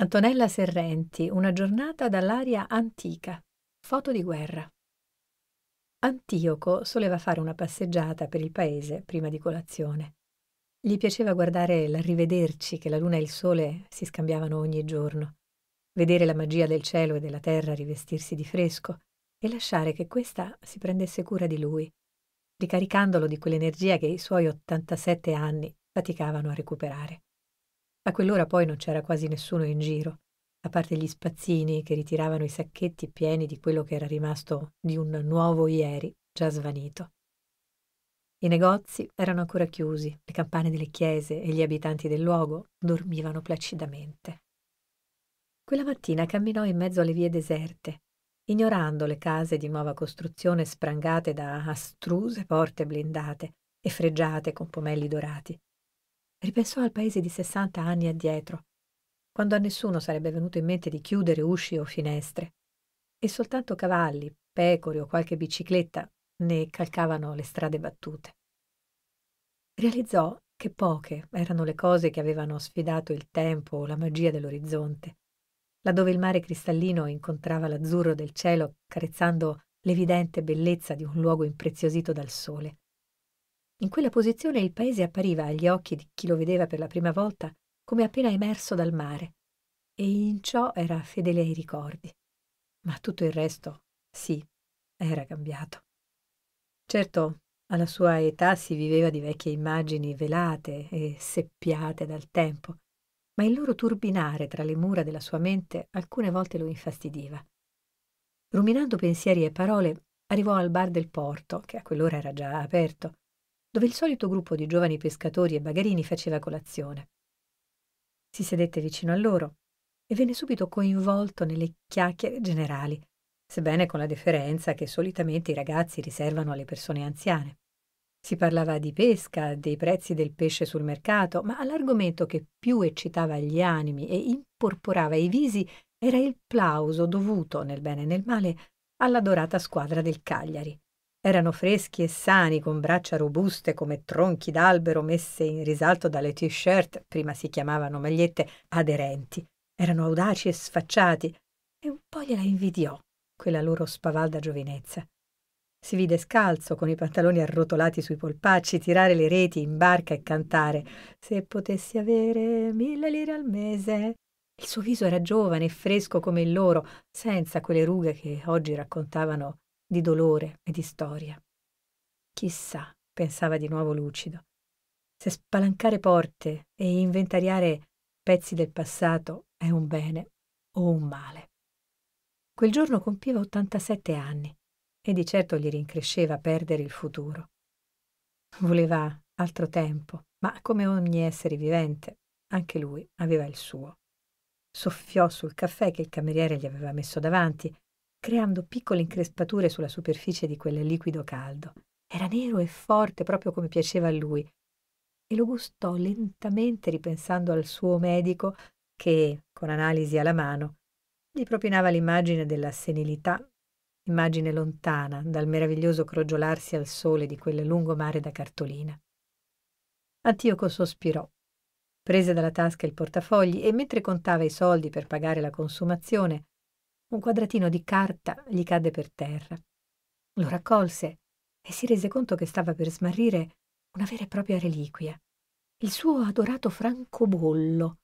Antonella Serrenti, una giornata dall'aria antica. Foto di guerra. Antioco soleva fare una passeggiata per il paese prima di colazione. Gli piaceva guardare l'arrivederci che la luna e il sole si scambiavano ogni giorno, vedere la magia del cielo e della terra rivestirsi di fresco e lasciare che questa si prendesse cura di lui, ricaricandolo di quell'energia che i suoi 87 anni faticavano a recuperare. A quell'ora poi non c'era quasi nessuno in giro, a parte gli spazzini che ritiravano i sacchetti pieni di quello che era rimasto di un nuovo ieri, già svanito. I negozi erano ancora chiusi, le campane delle chiese e gli abitanti del luogo dormivano placidamente. Quella mattina camminò in mezzo alle vie deserte, ignorando le case di nuova costruzione sprangate da astruse porte blindate e freggiate con pomelli dorati. Ripensò al paese di sessanta anni addietro, quando a nessuno sarebbe venuto in mente di chiudere usci o finestre, e soltanto cavalli, pecore o qualche bicicletta ne calcavano le strade battute. Realizzò che poche erano le cose che avevano sfidato il tempo o la magia dell'orizzonte, laddove il mare cristallino incontrava l'azzurro del cielo carezzando l'evidente bellezza di un luogo impreziosito dal sole. In quella posizione il paese appariva agli occhi di chi lo vedeva per la prima volta come appena emerso dal mare, e in ciò era fedele ai ricordi. Ma tutto il resto, sì, era cambiato. Certo, alla sua età si viveva di vecchie immagini velate e seppiate dal tempo, ma il loro turbinare tra le mura della sua mente alcune volte lo infastidiva. Ruminando pensieri e parole, arrivò al bar del porto, che a quell'ora era già aperto, dove il solito gruppo di giovani pescatori e bagarini faceva colazione. Si sedette vicino a loro e venne subito coinvolto nelle chiacchiere generali, sebbene con la deferenza che solitamente i ragazzi riservano alle persone anziane. Si parlava di pesca, dei prezzi del pesce sul mercato, ma l'argomento che più eccitava gli animi e imporporava i visi era il plauso dovuto, nel bene e nel male, alla dorata squadra del Cagliari. Erano freschi e sani, con braccia robuste come tronchi d'albero messe in risalto dalle t-shirt, prima si chiamavano magliette aderenti. Erano audaci e sfacciati, e un po' gliela invidiò quella loro spavalda giovinezza. Si vide scalzo, con i pantaloni arrotolati sui polpacci, tirare le reti in barca e cantare Se potessi avere mille lire al mese. Il suo viso era giovane e fresco come il loro, senza quelle rughe che oggi raccontavano di dolore e di storia. Chissà, pensava di nuovo lucido, se spalancare porte e inventariare pezzi del passato è un bene o un male. Quel giorno compiva 87 anni e di certo gli rincresceva perdere il futuro. Voleva altro tempo, ma come ogni essere vivente, anche lui aveva il suo. Soffiò sul caffè che il cameriere gli aveva messo davanti creando piccole increspature sulla superficie di quel liquido caldo. Era nero e forte, proprio come piaceva a lui, e lo gustò lentamente ripensando al suo medico che, con analisi alla mano, gli propinava l'immagine della senilità, immagine lontana dal meraviglioso crogiolarsi al sole di quel lungo mare da cartolina. Antioco sospirò, prese dalla tasca il portafogli e mentre contava i soldi per pagare la consumazione, un quadratino di carta gli cadde per terra. Lo raccolse e si rese conto che stava per smarrire una vera e propria reliquia, il suo adorato francobollo,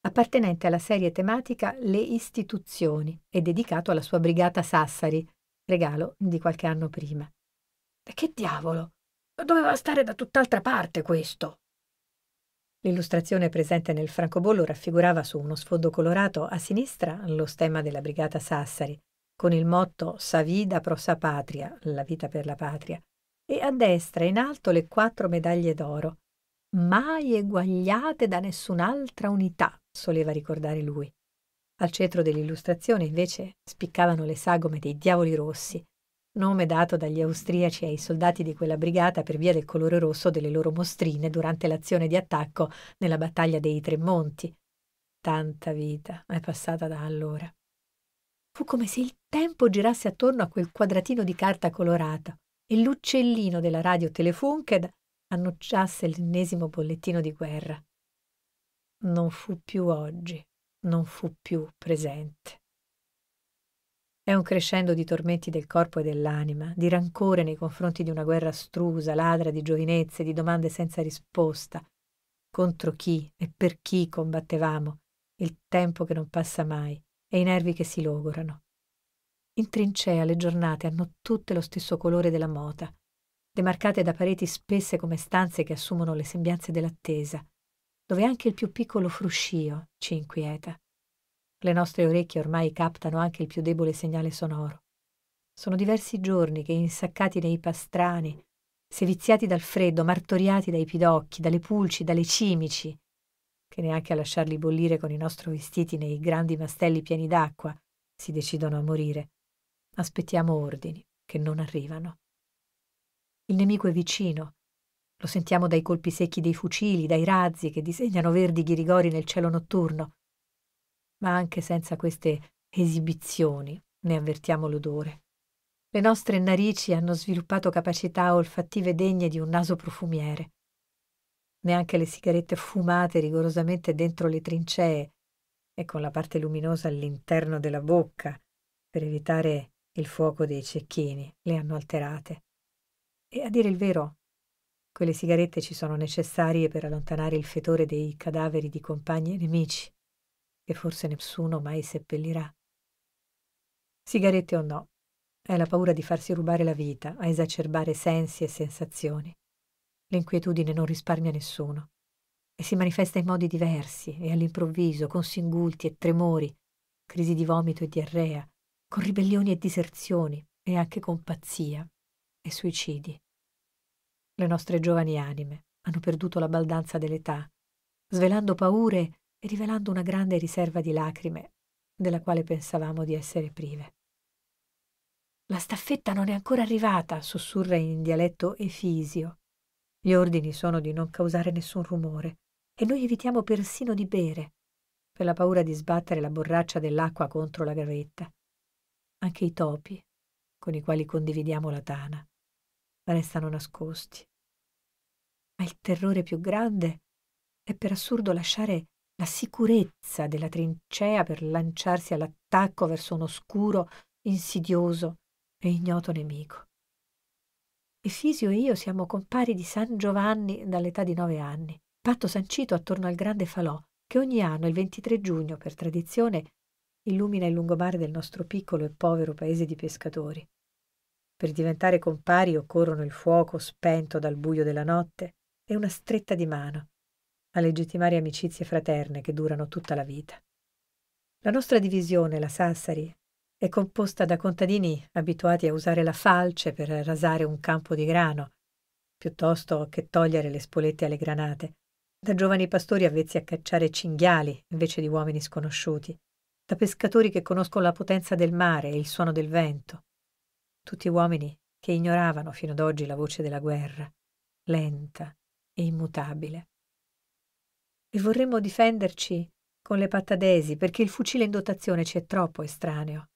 appartenente alla serie tematica Le istituzioni e dedicato alla sua brigata Sassari, regalo di qualche anno prima. Che diavolo! Doveva stare da tutt'altra parte questo! L'illustrazione presente nel francobollo raffigurava su uno sfondo colorato a sinistra lo stemma della Brigata Sassari, con il motto Savida pro sa patria, la vita per la patria, e a destra in alto le quattro medaglie d'oro. Mai eguagliate da nessun'altra unità, soleva ricordare lui. Al centro dell'illustrazione invece spiccavano le sagome dei diavoli rossi, nome dato dagli austriaci ai soldati di quella brigata per via del colore rosso delle loro mostrine durante l'azione di attacco nella battaglia dei Tre Monti. Tanta vita è passata da allora. Fu come se il tempo girasse attorno a quel quadratino di carta colorata e l'uccellino della radio Telefunked annunciasse l'ennesimo bollettino di guerra. Non fu più oggi, non fu più presente. È un crescendo di tormenti del corpo e dell'anima, di rancore nei confronti di una guerra astrusa, ladra di giovinezze, di domande senza risposta. Contro chi e per chi combattevamo, il tempo che non passa mai e i nervi che si logorano. In trincea le giornate hanno tutte lo stesso colore della mota, demarcate da pareti spesse come stanze che assumono le sembianze dell'attesa, dove anche il più piccolo fruscio ci inquieta. Le nostre orecchie ormai captano anche il più debole segnale sonoro. Sono diversi giorni che, insaccati nei pastrani, seviziati dal freddo, martoriati dai pidocchi, dalle pulci, dalle cimici, che neanche a lasciarli bollire con i nostri vestiti nei grandi mastelli pieni d'acqua, si decidono a morire. Aspettiamo ordini che non arrivano. Il nemico è vicino. Lo sentiamo dai colpi secchi dei fucili, dai razzi che disegnano verdi ghirigori nel cielo notturno ma anche senza queste esibizioni ne avvertiamo l'odore. Le nostre narici hanno sviluppato capacità olfattive degne di un naso profumiere. Neanche le sigarette fumate rigorosamente dentro le trincee e con la parte luminosa all'interno della bocca per evitare il fuoco dei cecchini le hanno alterate. E a dire il vero, quelle sigarette ci sono necessarie per allontanare il fetore dei cadaveri di compagni e nemici che forse nessuno mai seppellirà. Sigarette o no, è la paura di farsi rubare la vita a esacerbare sensi e sensazioni. L'inquietudine non risparmia nessuno e si manifesta in modi diversi e all'improvviso, con singulti e tremori, crisi di vomito e diarrea, con ribellioni e diserzioni e anche con pazzia e suicidi. Le nostre giovani anime hanno perduto la baldanza dell'età, svelando paure e rivelando una grande riserva di lacrime, della quale pensavamo di essere prive. La staffetta non è ancora arrivata, sussurra in dialetto Efisio. Gli ordini sono di non causare nessun rumore e noi evitiamo persino di bere, per la paura di sbattere la borraccia dell'acqua contro la gavetta. Anche i topi, con i quali condividiamo la tana, restano nascosti. Ma il terrore più grande è per assurdo lasciare la sicurezza della trincea per lanciarsi all'attacco verso un oscuro, insidioso e ignoto nemico. Efisio e io siamo compari di San Giovanni dall'età di nove anni, patto sancito attorno al grande falò che ogni anno, il 23 giugno, per tradizione, illumina il lungomare del nostro piccolo e povero paese di pescatori. Per diventare compari occorrono il fuoco spento dal buio della notte e una stretta di mano, a legittimare amicizie fraterne che durano tutta la vita. La nostra divisione, la Sassari, è composta da contadini abituati a usare la falce per rasare un campo di grano, piuttosto che togliere le spolette alle granate, da giovani pastori avvezzi a cacciare cinghiali invece di uomini sconosciuti, da pescatori che conoscono la potenza del mare e il suono del vento, tutti uomini che ignoravano fino ad oggi la voce della guerra, lenta e immutabile e vorremmo difenderci con le pattadesi perché il fucile in dotazione ci è troppo estraneo.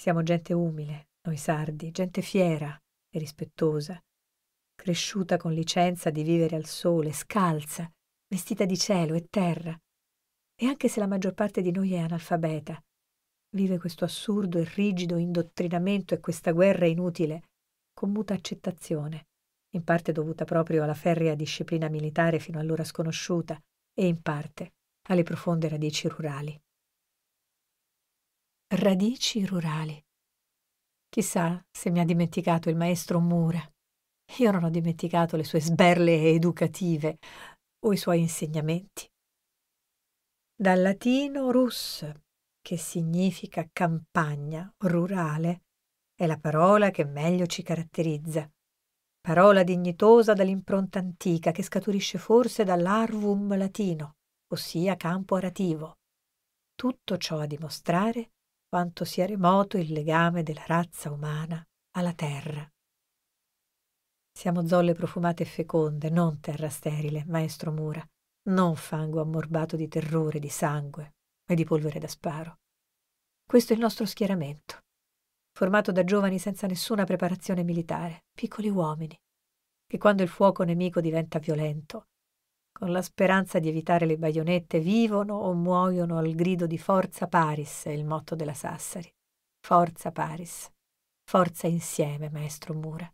Siamo gente umile, noi sardi, gente fiera e rispettosa, cresciuta con licenza di vivere al sole, scalza, vestita di cielo e terra. E anche se la maggior parte di noi è analfabeta, vive questo assurdo e rigido indottrinamento e questa guerra inutile con muta accettazione, in parte dovuta proprio alla ferrea disciplina militare fino allora sconosciuta, e in parte alle profonde radici rurali. Radici rurali. Chissà se mi ha dimenticato il maestro Mura. Io non ho dimenticato le sue sberle educative o i suoi insegnamenti. Dal latino rus, che significa campagna rurale, è la parola che meglio ci caratterizza parola dignitosa dall'impronta antica che scaturisce forse dall'arvum latino, ossia campo arativo. Tutto ciò a dimostrare quanto sia remoto il legame della razza umana alla terra. Siamo zolle profumate e feconde, non terra sterile, maestro Mura, non fango ammorbato di terrore, di sangue e di polvere da sparo. Questo è il nostro schieramento formato da giovani senza nessuna preparazione militare, piccoli uomini, che quando il fuoco nemico diventa violento, con la speranza di evitare le baionette, vivono o muoiono al grido di Forza Paris, è il motto della Sassari. Forza Paris. Forza insieme, maestro Mura.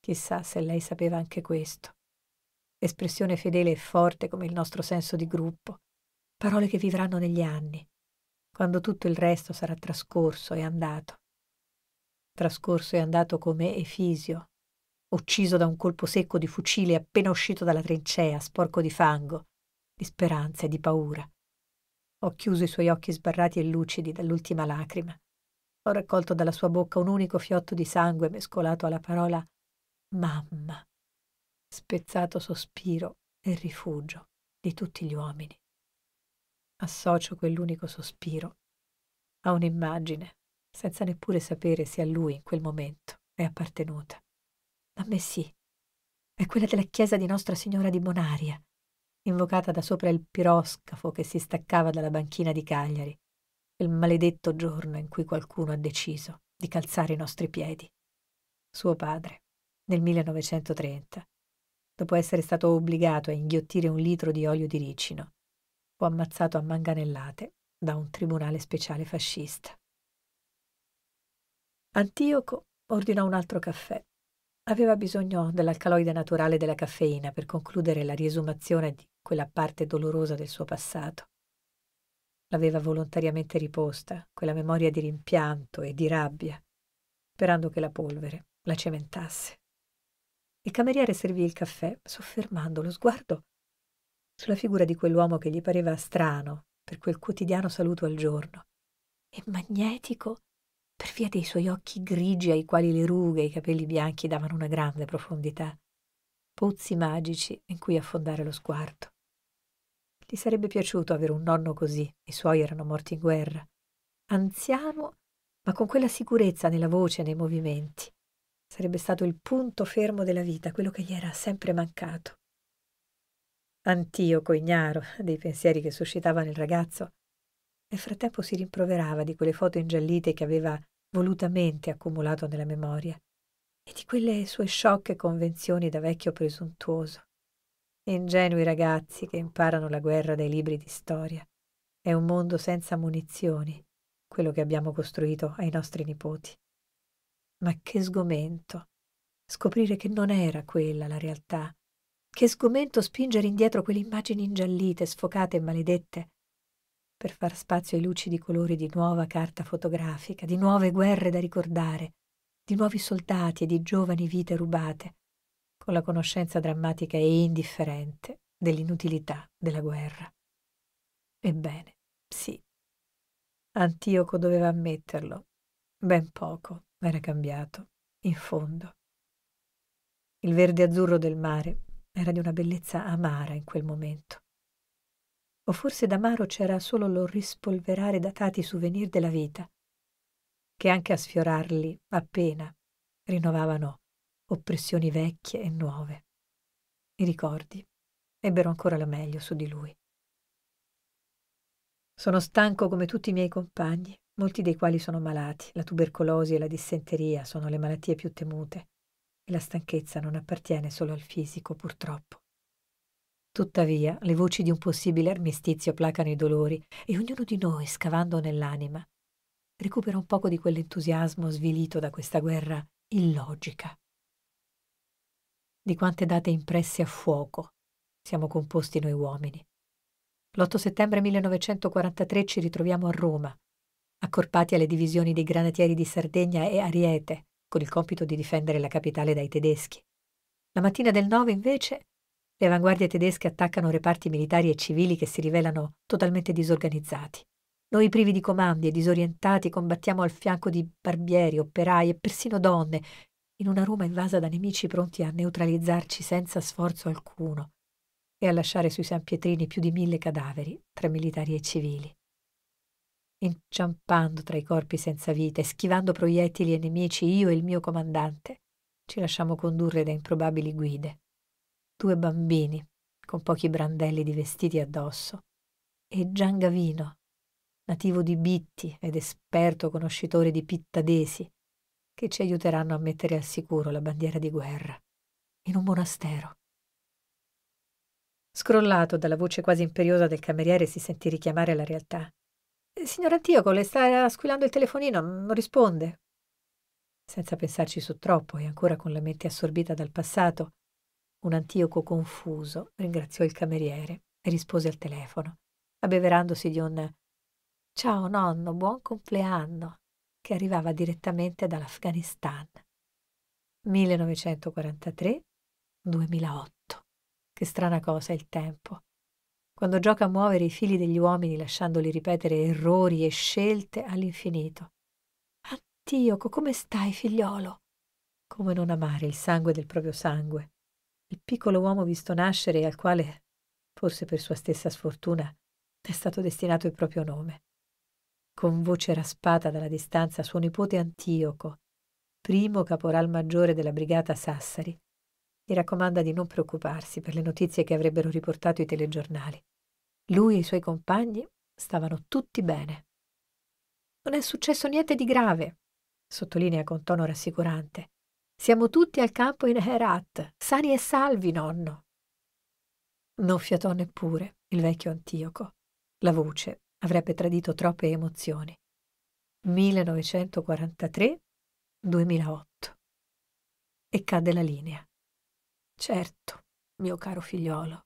Chissà se lei sapeva anche questo. Espressione fedele e forte come il nostro senso di gruppo. Parole che vivranno negli anni, quando tutto il resto sarà trascorso e andato trascorso e andato come Efisio, ucciso da un colpo secco di fucile appena uscito dalla trincea, sporco di fango, di speranza e di paura. Ho chiuso i suoi occhi sbarrati e lucidi dall'ultima lacrima. Ho raccolto dalla sua bocca un unico fiotto di sangue mescolato alla parola mamma, spezzato sospiro e rifugio di tutti gli uomini. Associo quell'unico sospiro a un'immagine senza neppure sapere se a lui in quel momento è appartenuta. A me sì. È quella della chiesa di Nostra Signora di Bonaria, invocata da sopra il piroscafo che si staccava dalla banchina di Cagliari, il maledetto giorno in cui qualcuno ha deciso di calzare i nostri piedi. Suo padre, nel 1930, dopo essere stato obbligato a inghiottire un litro di olio di ricino, fu ammazzato a manganellate da un tribunale speciale fascista. Antioco ordinò un altro caffè. Aveva bisogno dell'alcaloide naturale della caffeina per concludere la riesumazione di quella parte dolorosa del suo passato. L'aveva volontariamente riposta, quella memoria di rimpianto e di rabbia, sperando che la polvere la cementasse. Il cameriere servì il caffè, soffermando lo sguardo sulla figura di quell'uomo che gli pareva strano per quel quotidiano saluto al giorno e magnetico per via dei suoi occhi grigi ai quali le rughe e i capelli bianchi davano una grande profondità, pozzi magici in cui affondare lo sguardo. Gli sarebbe piaciuto avere un nonno così, i suoi erano morti in guerra, anziano, ma con quella sicurezza nella voce e nei movimenti. Sarebbe stato il punto fermo della vita, quello che gli era sempre mancato. Antioco, ignaro dei pensieri che suscitava nel ragazzo, nel frattempo si rimproverava di quelle foto ingiallite che aveva volutamente accumulato nella memoria e di quelle sue sciocche convenzioni da vecchio presuntuoso. Ingenui ragazzi che imparano la guerra dai libri di storia. È un mondo senza munizioni, quello che abbiamo costruito ai nostri nipoti. Ma che sgomento! Scoprire che non era quella la realtà. Che sgomento spingere indietro quelle immagini ingiallite, sfocate e maledette per far spazio ai lucidi colori di nuova carta fotografica, di nuove guerre da ricordare, di nuovi soldati e di giovani vite rubate, con la conoscenza drammatica e indifferente dell'inutilità della guerra. Ebbene, sì. Antioco doveva ammetterlo. Ben poco era cambiato, in fondo. Il verde azzurro del mare era di una bellezza amara in quel momento o forse d'amaro c'era solo lo rispolverare datati souvenir della vita, che anche a sfiorarli appena rinnovavano oppressioni vecchie e nuove. I ricordi ebbero ancora la meglio su di lui. Sono stanco come tutti i miei compagni, molti dei quali sono malati, la tubercolosi e la dissenteria sono le malattie più temute, e la stanchezza non appartiene solo al fisico, purtroppo. Tuttavia, le voci di un possibile armistizio placano i dolori e ognuno di noi, scavando nell'anima, recupera un poco di quell'entusiasmo svilito da questa guerra illogica. Di quante date impresse a fuoco siamo composti noi uomini. L'8 settembre 1943 ci ritroviamo a Roma, accorpati alle divisioni dei granatieri di Sardegna e Ariete, con il compito di difendere la capitale dai tedeschi. La mattina del 9 invece le avanguardie tedesche attaccano reparti militari e civili che si rivelano totalmente disorganizzati. Noi privi di comandi e disorientati combattiamo al fianco di barbieri, operai e persino donne, in una Roma invasa da nemici pronti a neutralizzarci senza sforzo alcuno e a lasciare sui San Pietrini più di mille cadaveri tra militari e civili. Inciampando tra i corpi senza vita schivando proiettili e nemici, io e il mio comandante ci lasciamo condurre da improbabili guide due bambini con pochi brandelli di vestiti addosso, e Gian Gavino, nativo di Bitti ed esperto conoscitore di pittadesi, che ci aiuteranno a mettere al sicuro la bandiera di guerra, in un monastero. Scrollato dalla voce quasi imperiosa del cameriere si sentì richiamare la realtà. Eh, signor Antioco, le sta squillando il telefonino, non risponde. Senza pensarci su troppo e ancora con la mente assorbita dal passato, un antioco confuso ringraziò il cameriere e rispose al telefono, abbeverandosi di un Ciao nonno, buon compleanno, che arrivava direttamente dall'Afghanistan. 1943-2008. Che strana cosa è il tempo. Quando gioca a muovere i fili degli uomini lasciandoli ripetere errori e scelte all'infinito. Antioco, come stai, figliolo? Come non amare il sangue del proprio sangue, il piccolo uomo visto nascere e al quale, forse per sua stessa sfortuna, è stato destinato il proprio nome. Con voce raspata dalla distanza suo nipote Antioco, primo caporal maggiore della brigata Sassari, gli raccomanda di non preoccuparsi per le notizie che avrebbero riportato i telegiornali. Lui e i suoi compagni stavano tutti bene. Non è successo niente di grave, sottolinea con tono rassicurante. Siamo tutti al campo in Herat, sani e salvi, nonno. Non fiatò neppure il vecchio Antioco. La voce avrebbe tradito troppe emozioni. 1943-2008. E cadde la linea. Certo, mio caro figliolo,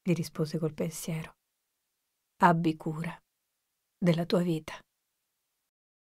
gli rispose col pensiero. Abbi cura della tua vita.